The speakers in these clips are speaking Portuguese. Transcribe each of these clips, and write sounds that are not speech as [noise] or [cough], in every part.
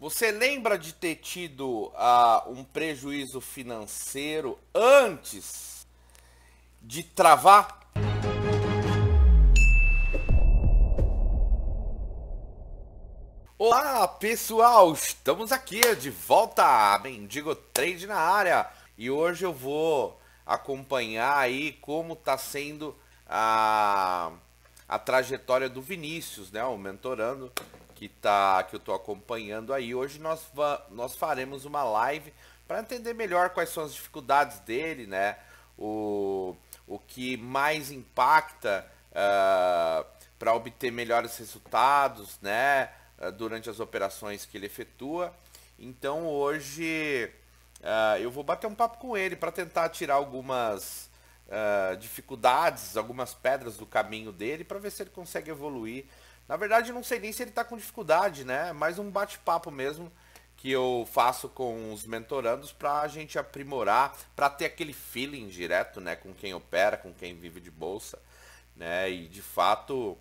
Você lembra de ter tido uh, um prejuízo financeiro antes de travar? Olá pessoal, estamos aqui de volta, Mendigo Trade na área e hoje eu vou acompanhar aí como está sendo a, ah, a trajetória do Vinícius, né, o mentorando que tá que eu tô acompanhando aí. Hoje nós nós faremos uma live para entender melhor quais são as dificuldades dele, né? O, o que mais impacta uh, ah, para obter melhores resultados, né? Ah, durante as operações que ele efetua. Então hoje uh, eu vou bater um papo com ele para tentar tirar algumas dificuldades, algumas pedras do caminho dele, para ver se ele consegue evoluir na verdade, não sei nem se ele está com dificuldade, né? É mais um bate-papo mesmo que eu faço com os mentorandos para a gente aprimorar, para ter aquele feeling direto, né, com quem opera, com quem vive de bolsa, né, e de fato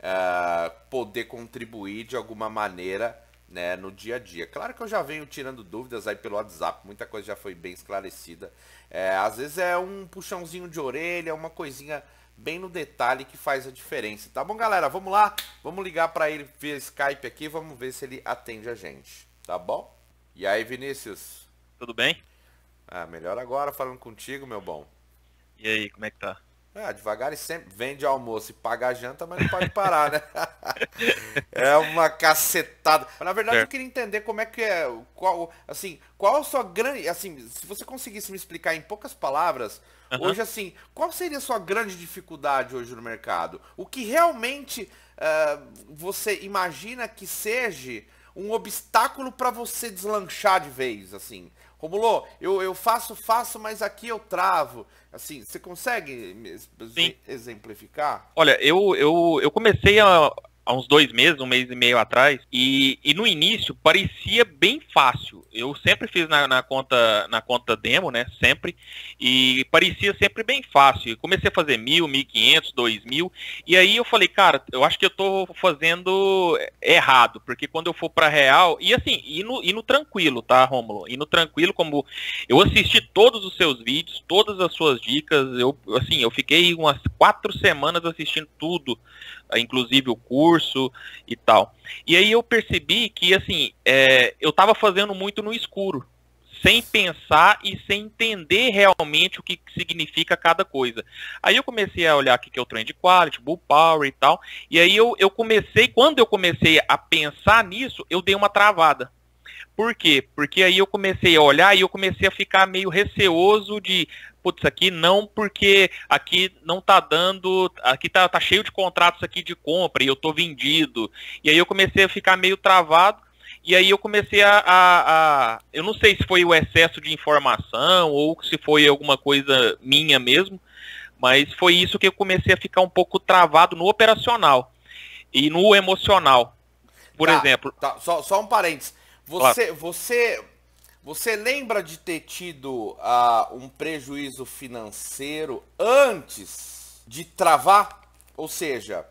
é, poder contribuir de alguma maneira, né, no dia a dia. Claro que eu já venho tirando dúvidas aí pelo WhatsApp, muita coisa já foi bem esclarecida. É, às vezes é um puxãozinho de orelha, uma coisinha bem no detalhe que faz a diferença. Tá bom, galera? Vamos lá? Vamos ligar para ele via Skype aqui, vamos ver se ele atende a gente, tá bom? E aí, Vinícius? Tudo bem? Ah, melhor agora falando contigo, meu bom. E aí, como é que tá? Ah, devagar e sempre vende almoço e paga a janta, mas não pode parar, né? [laughs] é uma cacetada. Mas, na verdade, é. eu queria entender como é que é, qual, assim, qual a sua grande, assim, se você conseguisse me explicar em poucas palavras, hoje assim, qual seria a sua grande dificuldade hoje no mercado? O que realmente uh, você imagina que seja um obstáculo para você deslanchar de vez, assim? Romulo, eu, eu faço, faço, mas aqui eu travo. Assim, você consegue Sim. exemplificar? Olha, eu, eu, eu comecei a, há uns dois meses, um mês e meio atrás, e, e no início parecia bem fácil. Eu sempre fiz na, na, conta na conta demo, né? Sempre. E parecia sempre bem fácil. Eu comecei a fazer mil, mil quinhentos, dois mil. E aí eu falei, cara, eu acho que eu tô fazendo errado, porque quando eu for para real e assim, e no, e no tranquilo, tá, Romulo? E no tranquilo, como eu assisti todos os seus vídeos, todas as suas dicas, eu assim, eu fiquei umas quatro semanas assistindo tudo inclusive o curso e tal. E aí eu percebi que, assim, é, eu estava fazendo muito no escuro, sem pensar e sem entender realmente o que significa cada coisa. Aí eu comecei a olhar o que é o Trend Quality, Bull Power e tal, e aí eu, eu comecei, quando eu comecei a pensar nisso, eu dei uma travada. Por quê? Porque aí eu comecei a olhar e eu comecei a ficar meio receoso de, putz, aqui não porque aqui não tá dando, aqui tá, tá cheio de contratos aqui de compra e eu tô vendido. E aí eu comecei a ficar meio travado. E aí eu comecei a, a, a, Eu não sei se foi o excesso de informação ou se foi alguma coisa minha mesmo, mas foi isso que eu comecei a ficar um pouco travado no operacional e no emocional. Por tá, exemplo. Tá. Só, só um parênteses. Você, claro. você você lembra de ter tido uh, um prejuízo financeiro antes de travar? Ou seja,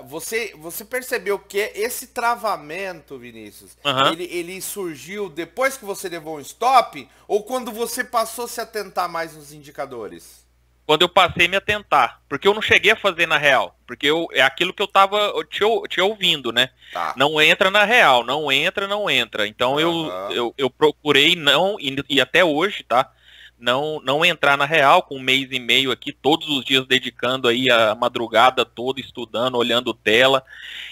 uh, você, você percebeu que esse travamento, Vinícius, uhum. ele, ele surgiu depois que você levou um stop ou quando você passou a se atentar mais nos indicadores? Quando eu passei a me atentar, porque eu não cheguei a fazer na real. Porque eu, é aquilo que eu tava te, te, ouvindo, né? Tá. Não entra na real, não entra, não entra. Então uhum. eu, eu, eu, procurei não, e, e, até hoje, tá? Não, não entrar na real com um mês e meio aqui, todos os dias dedicando aí a madrugada toda, estudando, olhando tela.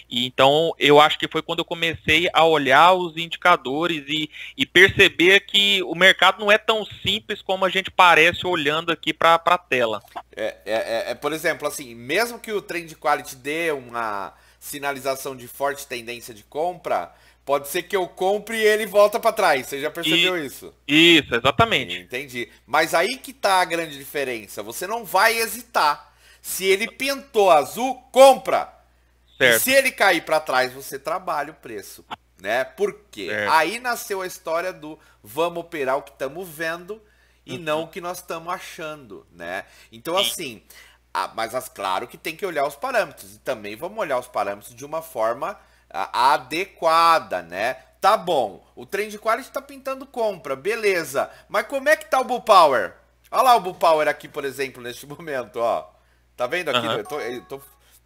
E, então eu acho que foi quando eu comecei a olhar os indicadores e, e perceber que o mercado não é tão simples como a gente parece olhando aqui para a tela. É, é, é, é, por exemplo, assim, mesmo que o trem de quality dê uma sinalização de forte tendência de compra, pode ser que eu compre e ele volta para trás. Você já percebeu e, isso? Isso, exatamente. Entendi. Mas aí que tá a grande diferença. Você não vai hesitar. Se ele pintou azul, compra. Certo. E se ele cair para trás, você trabalha o preço, né? Por quê? Certo. Aí nasceu a história do vamos operar o que estamos vendo e uhum. não o que nós estamos achando, né? Então, assim, a, mas as, claro que tem que olhar os parâmetros. E também vamos olhar os parâmetros de uma forma a, adequada, né? Tá bom, o trem de quality está pintando compra, beleza. Mas como é que tá o Bull Power? Olha lá o Bull Power aqui, por exemplo, neste [laughs] momento, ó. Tá vendo aqui? Uhum. Eu tô, eu tô...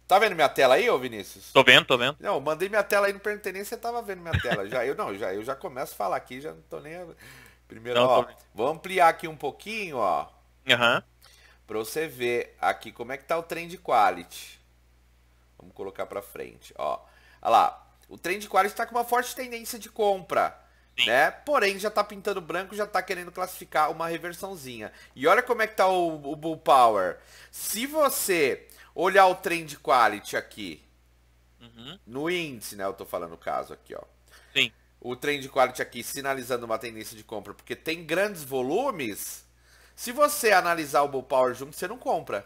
Tá vendo minha tela aí, ô Vinícius? Tô vendo, tô vendo. Não, mandei minha tela aí, não perguntei nem se você tava vendo minha tela. já, eu não, já, eu já começo a falar aqui, já não tô nem. Primeiro, Não, ó, tô... vou ampliar aqui um pouquinho, ó. Uhum. Pra você ver aqui como é que tá o trem de quality. Vamos colocar pra frente, ó. Olha lá, o trem de quality tá com uma forte tendência de compra. Sim. Né? Porém, já tá pintando branco, já tá querendo classificar uma reversãozinha. E olha como é que tá o, o Bull Power. Se você olhar o trend quality aqui, uhum. no índice, né? Eu tô falando o caso aqui, ó. Sim o trend quality aqui sinalizando uma tendência de compra porque tem grandes volumes, se você analisar o Bull Power junto, você não compra.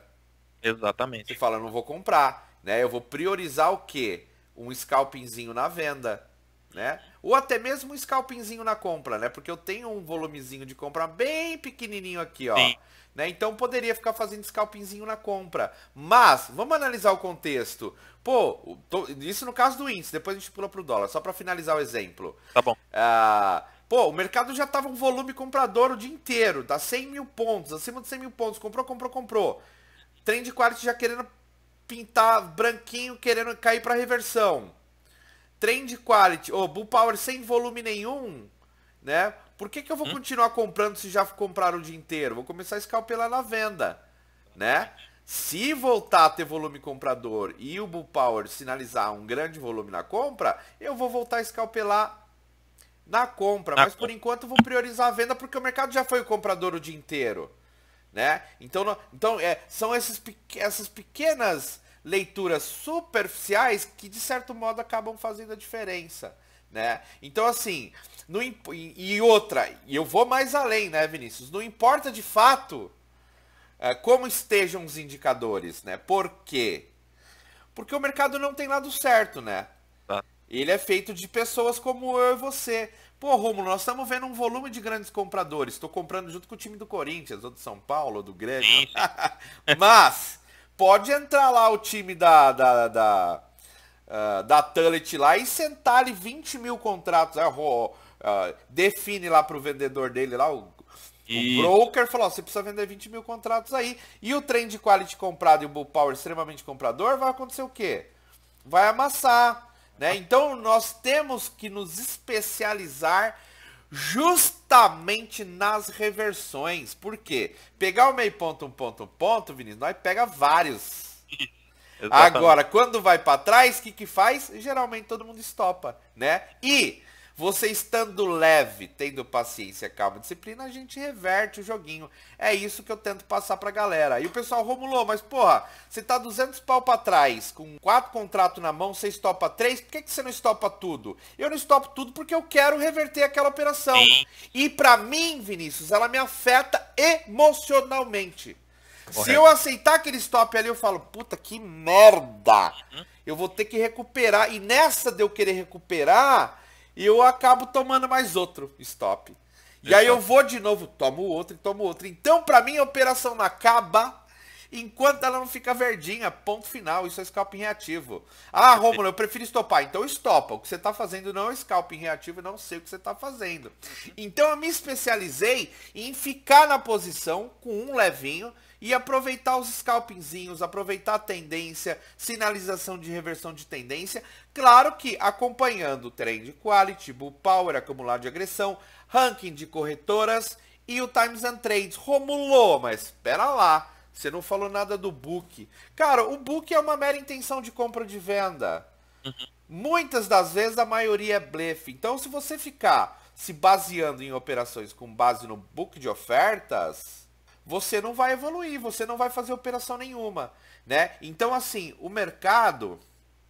Exatamente. Você fala, não vou comprar, né? Eu vou priorizar o quê? Um scalpingzinho na venda, né? ou até mesmo um scalpinzinho na compra, né? Porque eu tenho um volumezinho de compra bem pequenininho aqui, ó. Sim. Né? Então poderia ficar fazendo scalpinzinho na compra. Mas, vamos analisar o contexto. Pô, tô, isso no caso do índice, depois a gente pula pro dólar, só para finalizar o exemplo. Tá bom. Ah, pô, o mercado já tava um volume comprador o dia inteiro, tá 100 mil pontos, acima de 100 mil pontos, comprou, comprou, comprou. Trend quality já querendo pintar branquinho, querendo cair para reversão. Trend Quality, ou oh, Bull Power sem volume nenhum, né? Por que, que eu vou hum? continuar comprando se já compraram o dia inteiro? Vou começar a escalpelar na venda, né? Se voltar a ter volume comprador e o Bull Power sinalizar um grande volume na compra, eu vou voltar a escalpelar na compra. Mas por enquanto vou priorizar a venda porque o mercado já foi o comprador o dia inteiro. Né? Então, então é, são esses, essas pequenas leituras superficiais que, de certo modo, acabam fazendo a diferença. Né? Então, assim, no, e outra, e eu vou mais além, né, Vinícius? Não importa de fato eh, como estejam os indicadores, né? Por quê? Porque o mercado não tem lado certo, né? Tá. Ele é feito de pessoas como eu e você. Pô, Romulo, nós estamos vendo um volume de grandes compradores. Estou comprando junto com o time do Corinthians, ou do São Paulo, ou do Grêmio. [laughs] Mas pode entrar lá o time da da, da, ah, da, da Tullet lá e sentar ali 20 mil contratos. Ah, define lá para o vendedor dele lá, o, e... o broker falou, você precisa vender 20 mil contratos aí. E o trem de quality comprado e o bull power extremamente comprador, vai acontecer o quê? Vai amassar. Né? Então nós temos que nos especializar justamente nas reversões. Por quê? Pegar o meio ponto, um ponto, um ponto, Vinícius, nós pega vários. [laughs] Agora, quando vai para trás, o que, que faz? Geralmente todo mundo estopa, né? E você estando leve, tendo paciência, calma, disciplina, a gente reverte o joguinho. É isso que eu tento passar pra galera. E o pessoal, Romulo, mas porra, você tá 200 pau pra trás, com quatro contratos na mão, você estopa três, por que, que você não estopa tudo? Eu não estopo tudo porque eu quero reverter aquela operação. E pra mim, Vinícius, ela me afeta emocionalmente. Correto. Se eu aceitar aquele stop ali, eu falo, puta que merda! Uhum. Eu vou ter que recuperar. E nessa de eu querer recuperar, e eu acabo tomando mais outro stop. E aí eu vou de novo, tomo outro e tomo outro. Então, para mim, a operação não acaba enquanto ela não fica verdinha. Ponto final. Isso é scalping reativo. Ah, Romulo, eu prefiro estopar. Então estopa. O que você está fazendo não é scalping reativo. Eu não sei o que você está fazendo. Uhum. Então eu me especializei em ficar na posição com um levinho e aproveitar os scalpingzinhos, aproveitar a tendência, sinalização de reversão de tendência. Claro que acompanhando o trend quality, bull power, acumulado de agressão, ranking de corretoras e o Times and Trades. Romulo, mas espera lá, você não falou nada do book. Cara, o book é uma mera intenção de compra de venda. Uhum. Muitas das vezes a maioria é blefe. Então se você ficar se baseando em operações com base no book de ofertas, você não vai evoluir, você não vai fazer operação nenhuma, né? Então, assim, o mercado,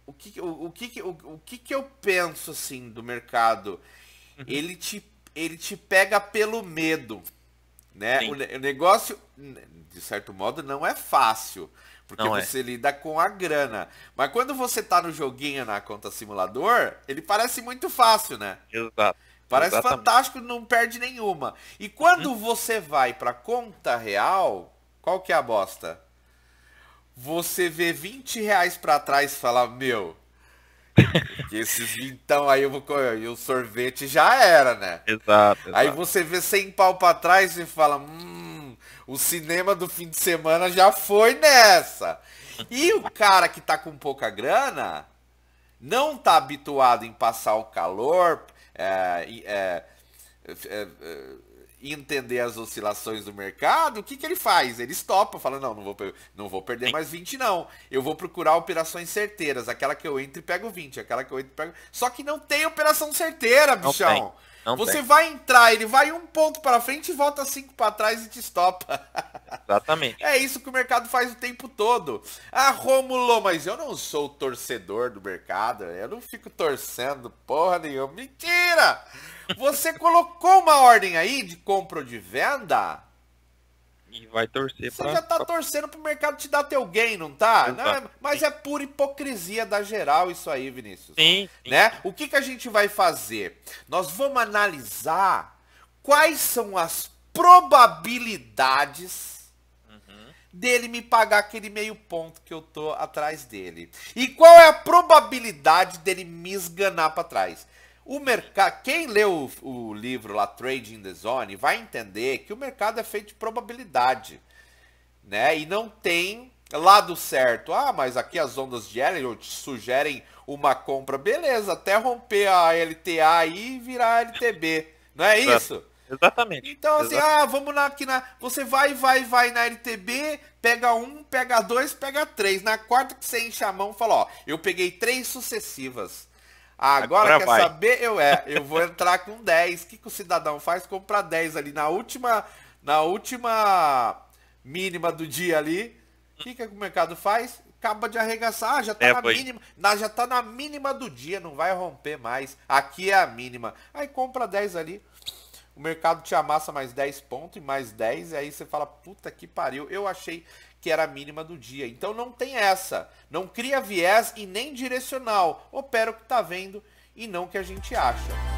o que, o, o que, o, o que, que eu penso, assim, do mercado? Uhum. Ele, te, ele te pega pelo medo, né? O, negócio, de certo modo, não é fácil. Porque não é. você é. lida com a grana. Mas quando você tá no joguinho na conta simulador, ele parece muito fácil, né? Exato. Parece Exatamente. fantástico, não perde nenhuma. E quando hum? você vai para conta real, qual que é a bosta? Você vê 20 reais para trás e fala, meu, [laughs] esses então aí eu vou E o sorvete já era, né? Exato, exato. Aí você vê 100 pau pra trás e fala, hum, o cinema do fim de semana já foi nessa. E o cara que tá com pouca grana não tá habituado em passar o calor é, é, é, é, entender as oscilações do mercado, o que, que ele faz? Ele estopa, fala, não, não vou, não vou perder mais 20 não. Eu vou procurar operações certeiras, aquela que eu entro e pego 20, aquela que eu entro e pego... Só que não tem operação certeira, bichão. Não você tem. vai entrar, ele vai um ponto para frente e volta cinco para trás e te estopa. Exatamente. É isso que o mercado faz o tempo todo. Ah, Romulo, mas eu não sou torcedor do mercado, eu não fico torcendo porra nenhuma. Mentira! Você [laughs] colocou uma ordem aí de compra ou de venda? e vai torcer Você pra, já tá pra... torcendo pro mercado te dar teu gain, não tá? Não, é, mas é pura hipocrisia da geral isso aí, Vinícius. Sim, sim. Né? O que, que a gente vai fazer? Nós vamos analisar quais são as probabilidades uhum. dele me pagar aquele meio ponto que eu tô atrás dele. E qual é a probabilidade dele me esganar para trás? O mercado, quem leu o, o livro lá Trading the Zone vai entender que o mercado é feito de probabilidade, né? E não tem lado certo. Ah, mas aqui as ondas de Elliott sugerem uma compra, beleza? Até romper a LTA e virar a LTB, não é isso? Exatamente. Então assim, Exatamente. ah, vamos lá aqui na, você vai, vai, vai na LTB, pega um, pega dois, pega três. Na quarta que você enche a mão, fala, ó, eu peguei três sucessivas ah, agora, Agora quer vai. saber? Eu é, eu vou entrar com 10. O que, que o cidadão faz? compra 10 ali na última, na última mínima do dia ali. O que, que o mercado faz? Acaba de arregaçar, ah, já tá é, na pois. mínima, já tá na mínima do dia, não vai romper mais. Aqui é a mínima. Aí compra 10 ali. O mercado te amassa mais 10 pontos e mais 10, e aí você fala, puta que pariu. Eu achei que era a mínima do dia. Então não tem essa. Não cria viés e nem direcional. Opera o que está vendo e não o que a gente acha.